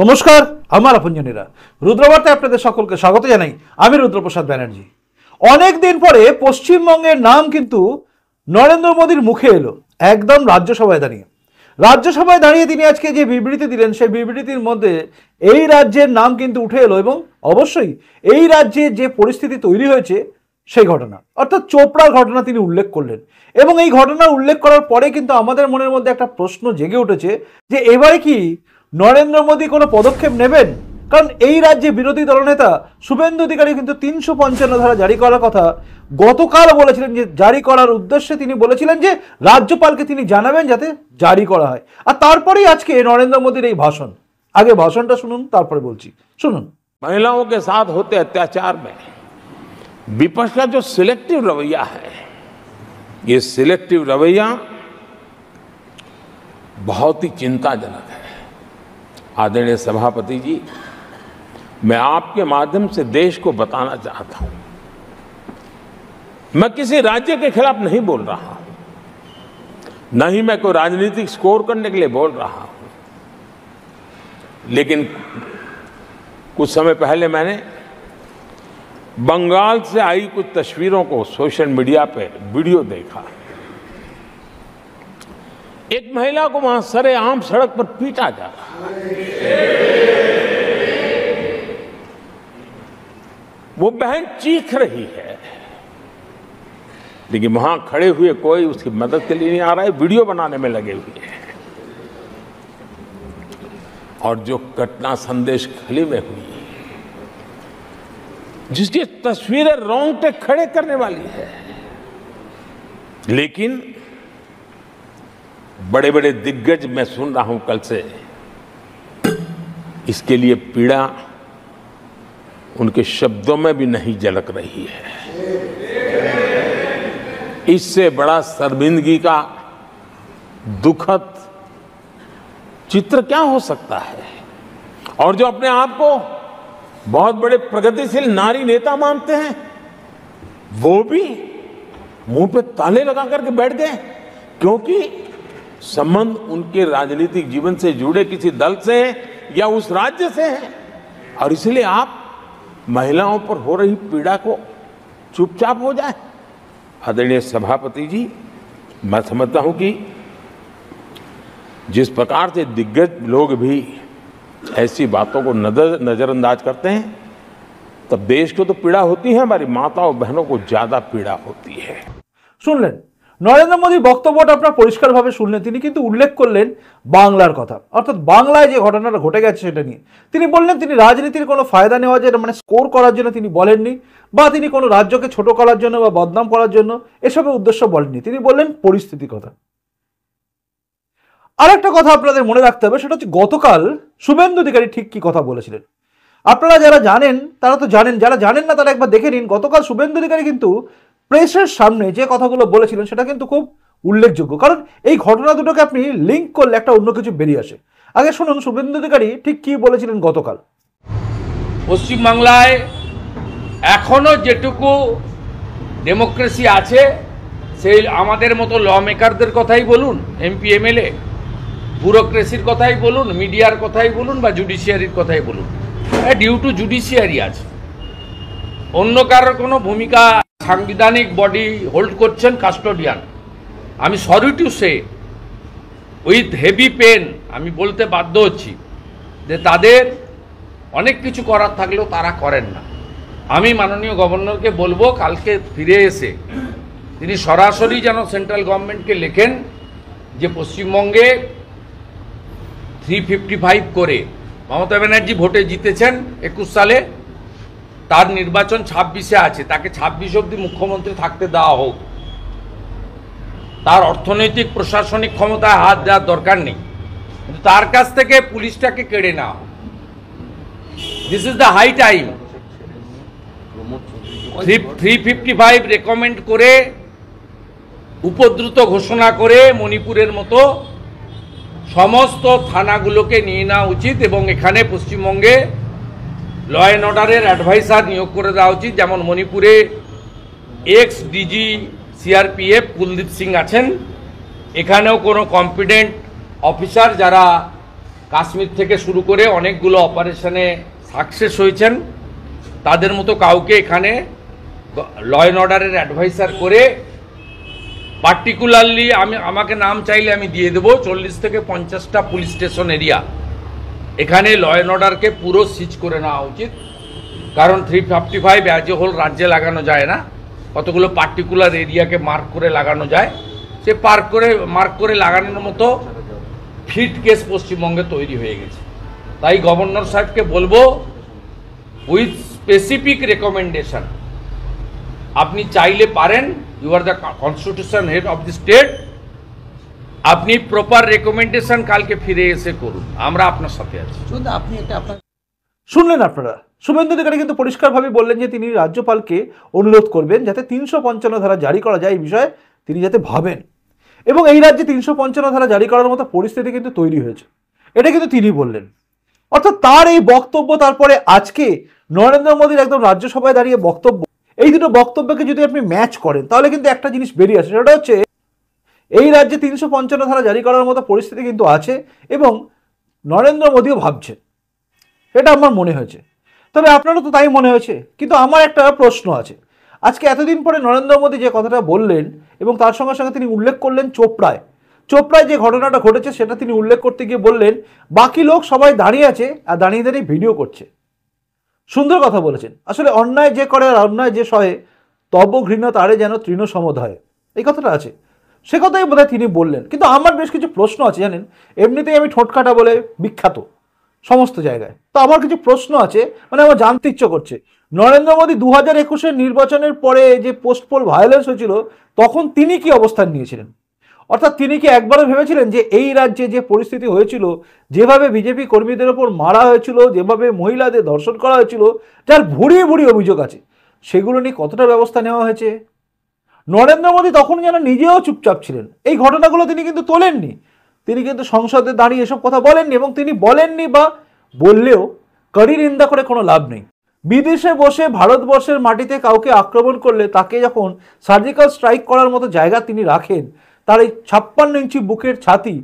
নমস্কার আমার আপনজনীরা রুদ্রবার্তায় আপনাদের সকলকে স্বাগত জানাই আমি রুদ্রপ্রসাদ ব্যানার্জি অনেক দিন পরে পশ্চিমবঙ্গের নাম কিন্তু নরেন্দ্র মোদীর মুখে এলো একদম রাজ্যসভায় দাঁড়িয়ে রাজ্যসভায় দাঁড়িয়ে তিনি আজকে যে বিবৃতি দিলেন সেই বিবৃতির মধ্যে এই রাজ্যের নাম কিন্তু উঠে এলো এবং অবশ্যই এই রাজ্যে যে পরিস্থিতি তৈরি হয়েছে সেই ঘটনা অর্থাৎ চোপড়ার ঘটনা তিনি উল্লেখ করলেন এবং এই ঘটনা উল্লেখ করার পরে কিন্তু আমাদের মনের মধ্যে একটা প্রশ্ন জেগে উঠেছে যে এবারে কি নরেন্দ্র মোদী কোনো পদক্ষেপ নেবেন কারণ এই রাজ্যে বিরোধী দলনেতা শুভেন্দু অধিকারী কিন্তু তিনশো পঞ্চান্ন ধারা জারি করার কথা গতকাল বলেছিলেন যে জারি করার উদ্দেশ্যে তিনি বলেছিলেন যে রাজ্যপালকে তিনি জানাবেন যাতে জারি করা হয় আর তারপরেই আজকে নরেন্দ্র মোদীর এই ভাষণ আগে ভাষণটা শুনুন তারপরে বলছি শুনুন महिलाओं সাথ হতে অত্যাচার মে বিপক্ষ কাজ সিলেক্টিভ রবৈয়া হ্যাঁ সিলেক্টিভ রবৈয়া ये চিন্তাজনক आदरणीय सभापति जी मैं आपके माध्यम से देश को बताना चाहता हूं मैं किसी राज्य के खिलाफ नहीं बोल रहा हूं न ही मैं कोई राजनीतिक स्कोर करने के लिए बोल रहा हूं लेकिन कुछ समय पहले मैंने बंगाल से आई कुछ तस्वीरों को सोशल मीडिया पे वीडियो देखा है एक महिला को वहां सरे आम सड़क पर पीटा जा रहा वो बहन चीख रही है लेकिन वहां खड़े हुए कोई उसकी मदद के लिए नहीं आ रहा है वीडियो बनाने में लगे हुए हैं और जो घटना संदेश खली में हुई जिसकी तस्वीरें रोंगटे खड़े करने वाली है लेकिन बड़े बड़े दिग्गज मैं सुन रहा हूं कल से इसके लिए पीड़ा उनके शब्दों में भी नहीं झलक रही है इससे बड़ा शर्मिंदगी का दुखद चित्र क्या हो सकता है और जो अपने आप को बहुत बड़े प्रगतिशील नारी नेता मानते हैं वो भी मुंह पे ताले लगा करके बैठ गए क्योंकि संबंध उनके राजनीतिक जीवन से जुड़े किसी दल से है या उस राज्य से है और इसलिए आप महिलाओं पर हो रही पीड़ा को चुपचाप हो जाए आदरणीय सभापति जी मैं समझता हूं कि जिस प्रकार से दिग्गज लोग भी ऐसी बातों को नजर नज़रअंदाज करते हैं तब देश को तो पीड़ा होती है हमारी माताओं बहनों को ज़्यादा पीड़ा होती है सुन लें নরেন্দ্র মোদীর বক্তব্যটা আপনার পরিষ্কারভাবে শুনলেন তিনি কিন্তু উল্লেখ করলেন বাংলার কথা অর্থাৎ বাংলায় যে ঘটনাটা ঘটে গেছে সেটা নিয়ে তিনি বললেন তিনি রাজনীতির কোনো ফায়দা নেওয়া যায় মানে স্কোর করার জন্য তিনি বলেননি বা তিনি কোনো রাজ্যকে ছোট করার জন্য বা বদনাম করার জন্য এসবের উদ্দেশ্য বলেননি তিনি বললেন পরিস্থিতি কথা আরেকটা কথা আপনাদের মনে রাখতে হবে সেটা হচ্ছে গতকাল শুভেন্দু অধিকারী ঠিক কি কথা বলেছিলেন আপনারা যারা জানেন তারা তো জানেন যারা জানেন না তারা একবার দেখে নিন গতকাল শুভেন্দু অধিকারী কিন্তু প্রেসের সামনে যে কথাগুলো বলেছিলেন সেটা কিন্তু খুব উল্লেখযোগ্য কারণ এই ঘটনা দুটোকে আপনি লিঙ্ক করলে একটা অন্য কিছু বেরিয়ে আসে আগে শুনুন শুভেন্দু অধিকারী ঠিক কি বলেছিলেন গতকাল পশ্চিমবাংলায় এখনও যেটুকু ডেমোক্রেসি আছে সেই আমাদের মতো ল মেকারদের কথাই বলুন এমপি এমএলএ ব্যুরোক্রেসির কথাই বলুন মিডিয়ার কথাই বলুন বা জুডিশিয়ারির কথাই বলুন ডিউ টু জুডিশিয়ারি আছে অন্য কারোর কোনো ভূমিকা সাংবিধানিক বডি হোল্ড করছেন কাস্টোডিয়ান আমি sorry to say with heavy pain আমি বলতে বাধ্য হচ্ছি যে তাদের অনেক কিছু করার থাকলেও তারা করেন না আমি মাননীয় গভর্নরকে বলবো কালকে ফিরে এসে তিনি সরাসরি যেন সেন্ট্রাল গভর্নমেন্টকে লেখেন যে পশ্চিমবঙ্গে থ্রি ফিফটি ফাইভ করে মমতা ব্যানার্জি ভোটে জিতেছেন একুশ সালে তার নির্বাচন ছাব্বিশে আছে তাকে ছাব্বিশ অব্দি মুখ্যমন্ত্রী থাকতে দেওয়া হোক তার অর্থনৈতিক প্রশাসনিক ক্ষমতায় হাত দেওয়ার দরকার নেই কিন্তু তার কাছ থেকে পুলিশটাকে কেড়ে নেওয়া হোক this is the high time three fifty five recommend করে উপদ্রুত ঘোষণা করে মণিপুরের মতো সমস্ত থানাগুলোকে নিয়ে নেওয়া উচিত এবং এখানে পশ্চিমবঙ্গে ল অ্যান্ড অর্ডারের অ্যাডভাইসার নিয়োগ করে দেওয়া উচিত যেমন মণিপুরে ex DG CRPF Kuldeep Singh আছেন এখানেও কোনো কম্পিডেন্ট অফিসার যারা কাশ্মীর থেকে শুরু করে অনেকগুলো অপারেশনে সাকসেস হয়েছেন তাদের মতো কাউকে এখানে ল অ্যান্ড অর্ডারের অ্যাডভাইসার করে পার্টিকুলারলি আমি আমাকে নাম চাইলে আমি দিয়ে দেবো চল্লিশ থেকে পঞ্চাশটা পুলিশ স্টেশন এরিয়া এখানে ল অ্যান্ড অর্ডারকে পুরো সিজ করে নেওয়া উচিত কারণ three fifty five as a whole রাজ্যে লাগানো যায় না কতগুলো পার্টিকুলার এরিয়াকে মার্ক করে লাগানো যায় সে পার্ক করে মার্ক করে লাগানোর মতো ফিট কেস পশ্চিমবঙ্গে তৈরি হয়ে গেছে তাই গভর্নর সাহেবকে বলবো উইথ স্পেসিফিক রেকমেন্ডেশন আপনি চাইলে পারেন you are the constitution head of the state আপনি প্রপার রেকমেন্ডেশন কালকে ফিরে এসে করুন আমরা আপনার সাথে আছি আপনি এটা শুনলেন আপনারা শুভেন্দু অধিকারী কিন্তু পরিষ্কারভাবে বললেন যে তিনি রাজ্যপালকে অনুরোধ করবেন যাতে তিনশো পঞ্চান্ন ধারা জারি করা যায় এই বিষয়ে তিনি যাতে ভাবেন এবং এই রাজ্যে তিনশো পঞ্চান্ন ধারা জারি করার মতো পরিস্থিতি কিন্তু তৈরি হয়েছে এটা কিন্তু তিনি বললেন অর্থাৎ তার এই বক্তব্য তারপরে আজকে নরেন্দ্র মোদীর একদম রাজ্যসভায় দাঁড়িয়ে বক্তব্য এই দুটো বক্তব্যকে যদি আপনি ম্যাচ করেন তাহলে কিন্তু একটা জিনিস বেরিয়ে আসে সেটা হচ্ছে এই রাজ্যে তিনশো পঞ্চান্ন ধারা জারি করার মতো পরিস্থিতি কিন্তু আছে এবং নরেন্দ্র মোদীও ভাবছে এটা আমার মনে হয়েছে তবে আপনারও তো তাই মনে হয়েছে কিন্তু আমার একটা প্রশ্ন আছে আজকে এতদিন পরে নরেন্দ্র মোদী যে কথাটা বললেন এবং তার সঙ্গে সঙ্গে তিনি উল্লেখ করলেন চোপড়ায় চোপড়ায় যে ঘটনাটা ঘটেছে সেটা তিনি উল্লেখ করতে গিয়ে বললেন বাকি লোক সবাই দাঁড়িয়ে আছে আর দাঁড়িয়ে দাঁড়িয়ে ভিডিও করছে সুন্দর কথা বলেছেন আসলে অন্যায় যে করে আর অন্যায় যে সহে তব ঘৃণা তারে যেন তৃণ হয় এই কথাটা আছে সে কথাই বোধহয় তিনি বললেন কিন্তু আমার বেশ কিছু প্রশ্ন আছে জানেন এমনিতেই আমি ঠোঁটকাটা বলে বিখ্যাত সমস্ত জায়গায় তো আমার কিছু প্রশ্ন আছে মানে আমার জানতে ইচ্ছে করছে নরেন্দ্র মোদী দু হাজার একুশের নির্বাচনের পরে যে পোস্ট পোল ভায়োলেন্স হয়েছিল তখন তিনি কি অবস্থান নিয়েছিলেন অর্থাৎ তিনি কি একবারও ভেবেছিলেন যে এই রাজ্যে যে পরিস্থিতি হয়েছিল যেভাবে বিজেপি কর্মীদের ওপর মারা হয়েছিল যেভাবে মহিলাদের ধর্ষণ করা হয়েছিল যার ভুড়িয়ে ভুড়ি অভিযোগ আছে সেগুলো নিয়ে কতটা ব্যবস্থা নেওয়া হয়েছে নরেন্দ্র মোদী তখন যেন নিজেও চুপচাপ ছিলেন এই ঘটনাগুলো তিনি কিন্তু তোলেননি তিনি কিন্তু সংসদে দাঁড়িয়ে এসব কথা বলেননি এবং তিনি বলেননি বা বললেও কারি নিন্দা করে কোনো লাভ নেই বিদেশে বসে ভারতবর্ষের মাটিতে কাউকে আক্রমণ করলে তাকে যখন সার্জিক্যাল স্ট্রাইক করার মতো জায়গা তিনি রাখেন তার এই ছাপ্পান্ন ইঞ্চি বুকের ছাতি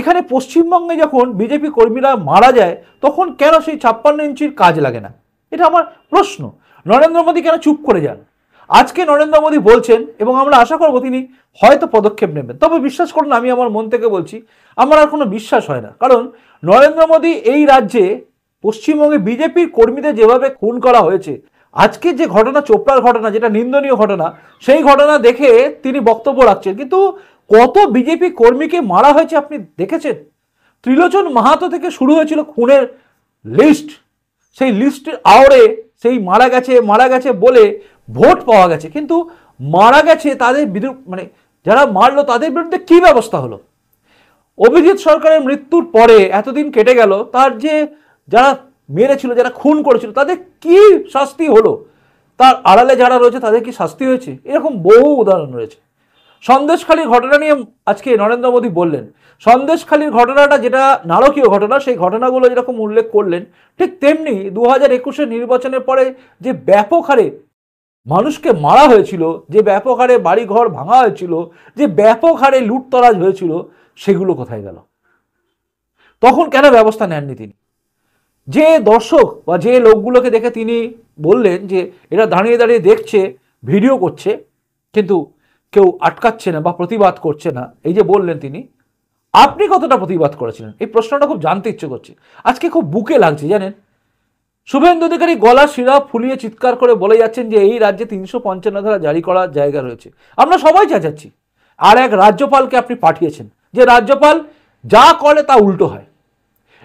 এখানে পশ্চিমবঙ্গে যখন বিজেপি কর্মীরা মারা যায় তখন কেন সেই ছাপ্পান্ন ইঞ্চির কাজ লাগে না এটা আমার প্রশ্ন নরেন্দ্র মোদী কেন চুপ করে যান আজকে নরেন্দ্র মোদী বলছেন এবং আমরা আশা করবো তিনি হয়তো পদক্ষেপ নেবেন তবে বিশ্বাস করুন আমি আমার মন থেকে বলছি আমার আর কোনো বিশ্বাস হয় না কারণ নরেন্দ্র মোদী এই রাজ্যে পশ্চিমবঙ্গে বিজেপির কর্মীদের যেভাবে খুন করা হয়েছে আজকে যে ঘটনা চোপড়ার ঘটনা যেটা নিন্দনীয় ঘটনা সেই ঘটনা দেখে তিনি বক্তব্য রাখছেন কিন্তু কত বিজেপি কর্মীকে মারা হয়েছে আপনি দেখেছেন ত্রিলোচন মাহাতো থেকে শুরু হয়েছিল খুনের লিস্ট সেই লিস্টের আওড়ে সেই মারা গেছে মারা গেছে বলে ভোট পাওয়া গেছে কিন্তু মারা গেছে তাদের বিরুদ্ধে মানে যারা মারলো তাদের বিরুদ্ধে কি ব্যবস্থা হলো অভিজিৎ সরকারের মৃত্যুর পরে এতদিন কেটে গেল তার যে যারা মেরেছিল যারা খুন করেছিল তাদের কি শাস্তি হলো তার আড়ালে যারা রয়েছে তাদের কি শাস্তি হয়েছে এরকম বহু উদাহরণ রয়েছে সন্দেশখালীর ঘটনা নিয়ে আজকে নরেন্দ্র মোদী বললেন সন্দেশখালীর ঘটনাটা যেটা নারকীয় ঘটনা সেই ঘটনাগুলো যেরকম উল্লেখ করলেন ঠিক তেমনি দু হাজার নির্বাচনের পরে যে ব্যাপক হারে মানুষকে মারা হয়েছিল যে ব্যাপক হারে বাড়িঘর ভাঙা হয়েছিল যে ব্যাপক হারে লুটতরাজ হয়েছিল সেগুলো কোথায় গেল তখন কেন ব্যবস্থা নেননি তিনি যে দর্শক বা যে লোকগুলোকে দেখে তিনি বললেন যে এরা দাঁড়িয়ে দাঁড়িয়ে দেখছে ভিডিও করছে কিন্তু কেউ আটকাচ্ছে না বা প্রতিবাদ করছে না এই যে বললেন তিনি আপনি কতটা প্রতিবাদ করেছিলেন এই প্রশ্নটা খুব জানতে ইচ্ছে করছে আজকে খুব বুকে লাগছে জানেন শুভেন্দু অধিকারী গলা শিরা ফুলিয়ে চিৎকার করে বলে যাচ্ছেন যে এই রাজ্যে তিনশো পঞ্চান্ন ধারা জারি করার জায়গা রয়েছে আমরা সবাই চাচাচ্ছি আর এক রাজ্যপালকে আপনি পাঠিয়েছেন যে রাজ্যপাল যা করে তা উল্টো হয়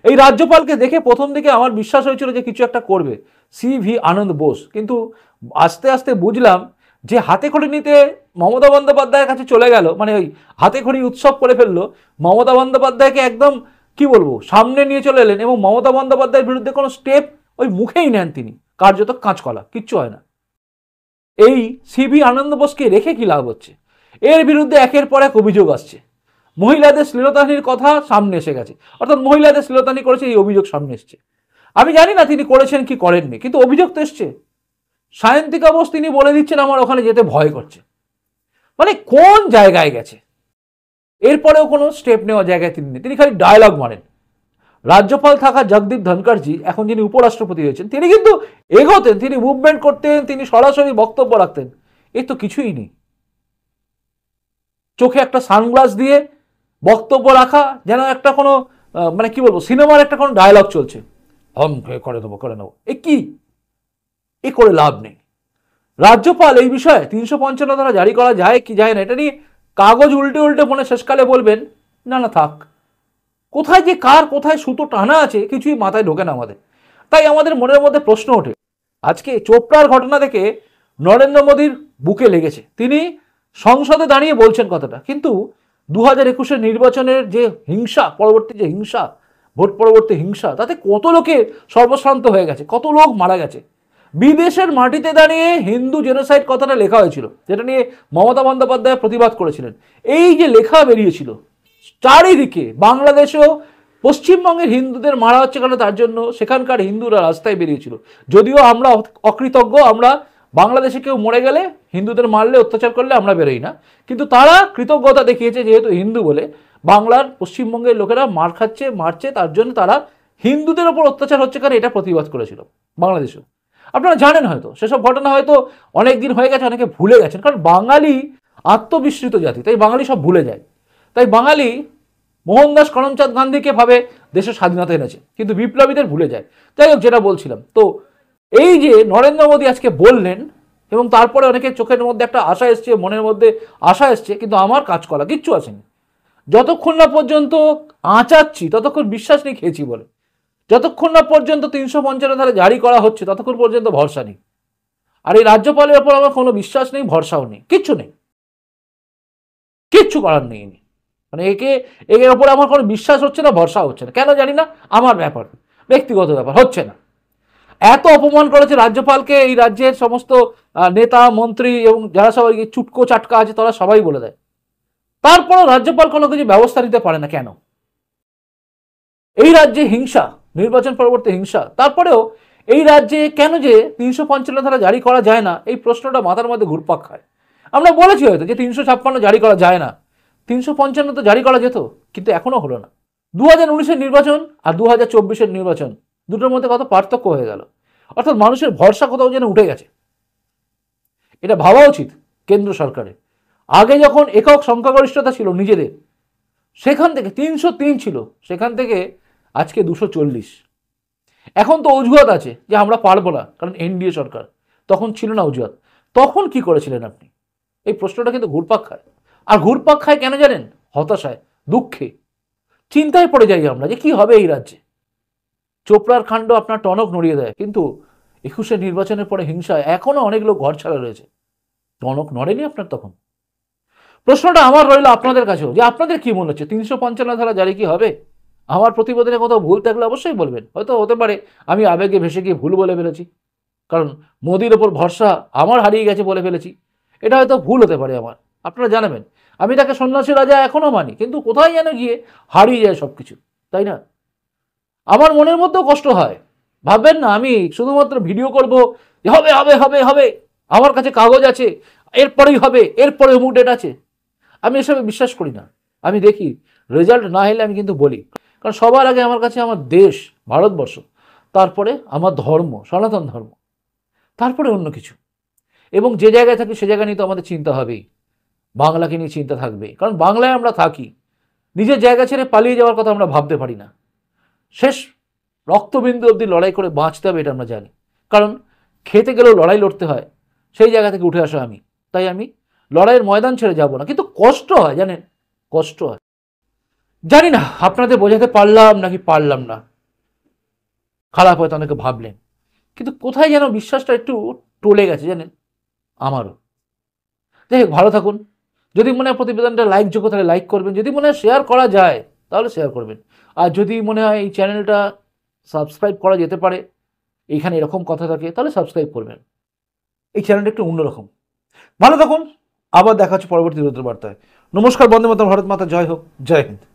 এই রাজ্যপালকে দেখে প্রথম দিকে আমার বিশ্বাস হয়েছিল যে কিছু একটা করবে সি ভি আনন্দ বোস কিন্তু আস্তে আস্তে বুঝলাম যে হাতে খড়ি নিতে মমতা বন্দ্যোপাধ্যায়ের কাছে চলে গেল মানে ওই হাতে খড়ি উৎসব করে ফেললো মমতা বন্দ্যোপাধ্যায়কে একদম কি বলবো সামনে নিয়ে চলে এলেন এবং মমতা বন্দ্যোপাধ্যায়ের বিরুদ্ধে কোনো স্টেপ ওই মুখেই নেন তিনি কার্যত কাঁচকলা কিচ্ছু হয় না এই সিবি আনন্দ বোসকে রেখে কি লাভ হচ্ছে এর বিরুদ্ধে একের পর এক অভিযোগ আসছে মহিলাদের শ্লীলতানির কথা সামনে এসে গেছে অর্থাৎ মহিলাদের শ্লীলতানি করেছে এই অভিযোগ সামনে এসছে আমি জানি না তিনি করেছেন কি করেননি কিন্তু অভিযোগ তো এসছে সায়ন্তিকা বোস তিনি বলে দিচ্ছেন আমার ওখানে যেতে ভয় করছে মানে কোন জায়গায় গেছে এরপরেও কোনো স্টেপ নেওয়া জায়গায় তিনি তিনি খালি ডায়লগ মারেন রাজ্যপাল থাকা জগদীপ ধনকারজি এখন যিনি উপরাষ্ট্রপতি হয়েছেন তিনি কিন্তু এগোতেন তিনি মুভমেন্ট করতেন তিনি সরাসরি বক্তব্য রাখতেন এর তো কিছুই নেই চোখে একটা সানগ্লাস দিয়ে বক্তব্য রাখা যেন একটা কোনো মানে কি বলবো সিনেমার একটা কোনো ডায়লগ চলছে হম করে দেবো করে নেবো এ কি এ করে লাভ নেই রাজ্যপাল এই বিষয়ে তিনশো পঞ্চান্ন দ্বারা জারি করা যায় কি যায় না এটা নিয়ে কাগজ উল্টে উল্টে মনে শেষকালে বলবেন না না থাক কোথায় যে কার কোথায় সুতো টানা আছে কিছুই মাথায় ঢোকে না আমাদের তাই আমাদের মনের মধ্যে প্রশ্ন ওঠে আজকে চোপড়ার ঘটনা থেকে নরেন্দ্র মোদীর বুকে লেগেছে তিনি সংসদে দাঁড়িয়ে বলছেন কথাটা কিন্তু দু হাজার একুশের নির্বাচনের যে হিংসা পরবর্তী যে হিংসা ভোট পরবর্তী হিংসা তাতে কত লোকের সর্বশ্রান্ত হয়ে গেছে কত লোক মারা গেছে বিদেশের মাটিতে দাঁড়িয়ে হিন্দু জেনোসাইড কথাটা লেখা হয়েছিল যেটা নিয়ে মমতা বন্দ্যোপাধ্যায় প্রতিবাদ করেছিলেন এই যে লেখা বেরিয়েছিল চারিদিকে বাংলাদেশেও পশ্চিমবঙ্গের হিন্দুদের মারা হচ্ছে কেন তার জন্য সেখানকার হিন্দুরা রাস্তায় বেরিয়েছিল যদিও আমরা অকৃতজ্ঞ আমরা বাংলাদেশে কেউ মরে গেলে হিন্দুদের মারলে অত্যাচার করলে আমরা বেরোই না কিন্তু তারা কৃতজ্ঞতা দেখিয়েছে যেহেতু হিন্দু বলে বাংলার পশ্চিমবঙ্গের লোকেরা মার খাচ্ছে মারছে তার জন্য তারা হিন্দুদের ওপর অত্যাচার হচ্ছে কারণ এটা প্রতিবাদ করেছিল বাংলাদেশে আপনারা জানেন হয়তো সেসব ঘটনা হয়তো অনেক দিন হয়ে গেছে অনেকে ভুলে গেছেন কারণ বাঙালি আত্মবিস্মৃত জাতি তাই বাঙালি সব ভুলে যায় তাই বাঙালি মোহনদাস করমচাঁদ গান্ধীকে ভাবে দেশের স্বাধীনতা এনেছে কিন্তু বিপ্লবীদের ভুলে যায় যাই হোক যেটা বলছিলাম তো এই যে নরেন্দ্র মোদী আজকে বললেন এবং তারপরে অনেকে চোখের মধ্যে একটা আশা এসছে মনের মধ্যে আশা এসছে কিন্তু আমার কাজ করা কিচ্ছু আসেনি যতক্ষণ না পর্যন্ত আঁচাচ্ছি ততক্ষণ বিশ্বাস নিয়ে খেয়েছি বলে যতক্ষণ না পর্যন্ত তিনশো পঞ্চান্ন ধারে জারি করা হচ্ছে ততক্ষণ পর্যন্ত ভরসা নেই আর এই রাজ্যপালের ওপর আমার কোনো বিশ্বাস নেই ভরসাও নেই কিচ্ছু নেই কিচ্ছু করার নেই মানে একে এর ওপরে আমার কোনো বিশ্বাস হচ্ছে না ভরসা হচ্ছে না কেন জানি না আমার ব্যাপার ব্যক্তিগত ব্যাপার হচ্ছে না এত অপমান করেছে রাজ্যপালকে এই রাজ্যের সমস্ত নেতা মন্ত্রী এবং যারা সবাই চুটকো চাটকা আছে তারা সবাই বলে দেয় তারপরও রাজ্যপাল কোনো কিছু ব্যবস্থা নিতে পারে না কেন এই রাজ্যে হিংসা নির্বাচন পরবর্তী হিংসা তারপরেও এই রাজ্যে কেন যে তিনশো পঞ্চান্ন ধারা জারি করা যায় না এই প্রশ্নটা মাথার মধ্যে ঘুরপাক খায় আমরা বলেছি হয়তো যে তিনশো ছাপ্পান্ন জারি করা যায় না তিনশো পঞ্চান্ন তো জারি করা যেত কিন্তু এখনও হলো না দু হাজার উনিশের নির্বাচন আর দু হাজার চব্বিশের নির্বাচন দুটোর মধ্যে কত পার্থক্য হয়ে গেল অর্থাৎ মানুষের ভরসা কোথাও যেন উঠে গেছে এটা ভাবা উচিত কেন্দ্র সরকারের আগে যখন একক সংখ্যাগরিষ্ঠতা ছিল নিজেদের সেখান থেকে তিনশো তিন ছিল সেখান থেকে আজকে দুশো চল্লিশ এখন তো অজুহাত আছে যে আমরা পারবো না কারণ এনডিএ সরকার তখন ছিল না অজুহাত তখন কি করেছিলেন আপনি এই প্রশ্নটা কিন্তু ঘুরপাক খায় আর ঘুরপাক খায় কেন জানেন হতাশায় দুঃখে চিন্তায় পড়ে যাই আমরা যে কি হবে এই রাজ্যে চোপড়ার খাণ্ড আপনার টনক নড়িয়ে দেয় কিন্তু একুশে নির্বাচনের পরে হিংসায় এখনও অনেক লোক ঘর ছাড়া রয়েছে টনক নড়েনি আপনার তখন প্রশ্নটা আমার রইল আপনাদের কাছেও যে আপনাদের কি মনে হচ্ছে তিনশো পঞ্চান্ন ধারা জারি কি হবে আমার প্রতিবেদনে কোথাও ভুল থাকলে অবশ্যই বলবেন হয়তো হতে পারে আমি আবেগে ভেসে গিয়ে ভুল বলে ফেলেছি কারণ মোদির ওপর ভরসা আমার হারিয়ে গেছে বলে ফেলেছি এটা হয়তো ভুল হতে পারে আমার আপনারা জানাবেন আমি তাকে সন্ন্যাসী রাজা এখনও মানি কিন্তু কোথায় যেন গিয়ে হারিয়ে যায় সব কিছু তাই না আমার মনের মধ্যেও কষ্ট হয় ভাববেন না আমি শুধুমাত্র ভিডিও করব হবে হবে হবে হবে আমার কাছে কাগজ আছে এরপরেই হবে এরপরে অমুক ডেট আছে আমি এসবে বিশ্বাস করি না আমি দেখি রেজাল্ট না হলে আমি কিন্তু বলি কারণ সবার আগে আমার কাছে আমার দেশ ভারতবর্ষ তারপরে আমার ধর্ম সনাতন ধর্ম তারপরে অন্য কিছু এবং যে জায়গায় থাকি সে জায়গা নিয়ে তো আমাদের চিন্তা হবেই বাংলাকে নিয়ে চিন্তা থাকবে কারণ বাংলায় আমরা থাকি নিজের জায়গা ছেড়ে পালিয়ে যাওয়ার কথা আমরা ভাবতে পারি না শেষ রক্তবিন্দু অবধি লড়াই করে বাঁচতে হবে এটা আমরা জানি কারণ খেতে গেলেও লড়াই লড়তে হয় সেই জায়গা থেকে উঠে আসা আমি তাই আমি লড়াইয়ের ময়দান ছেড়ে যাব না কিন্তু কষ্ট হয় জানেন কষ্ট হয় জানি না আপনাদের বোঝাতে পারলাম নাকি পারলাম না খারাপ হয়তো অনেকে ভাবলেন কিন্তু কোথায় যেন বিশ্বাসটা একটু টলে গেছে জানেন আমারও দেখ ভালো থাকুন যদি মনে হয় প্রতিবেদনটা লাইকযোগ্য তাহলে লাইক করবেন যদি মনে হয় শেয়ার করা যায় তাহলে শেয়ার করবেন আর যদি মনে হয় এই চ্যানেলটা সাবস্ক্রাইব করা যেতে পারে এইখানে এরকম কথা থাকে তাহলে সাবস্ক্রাইব করবেন এই চ্যানেলটা একটু অন্যরকম ভালো থাকুন আবার দেখা হচ্ছে পরবর্তী রোদ্র বার্তায় নমস্কার বন্দে মাতা ভারত মাতা জয় হোক জয় হিন্দ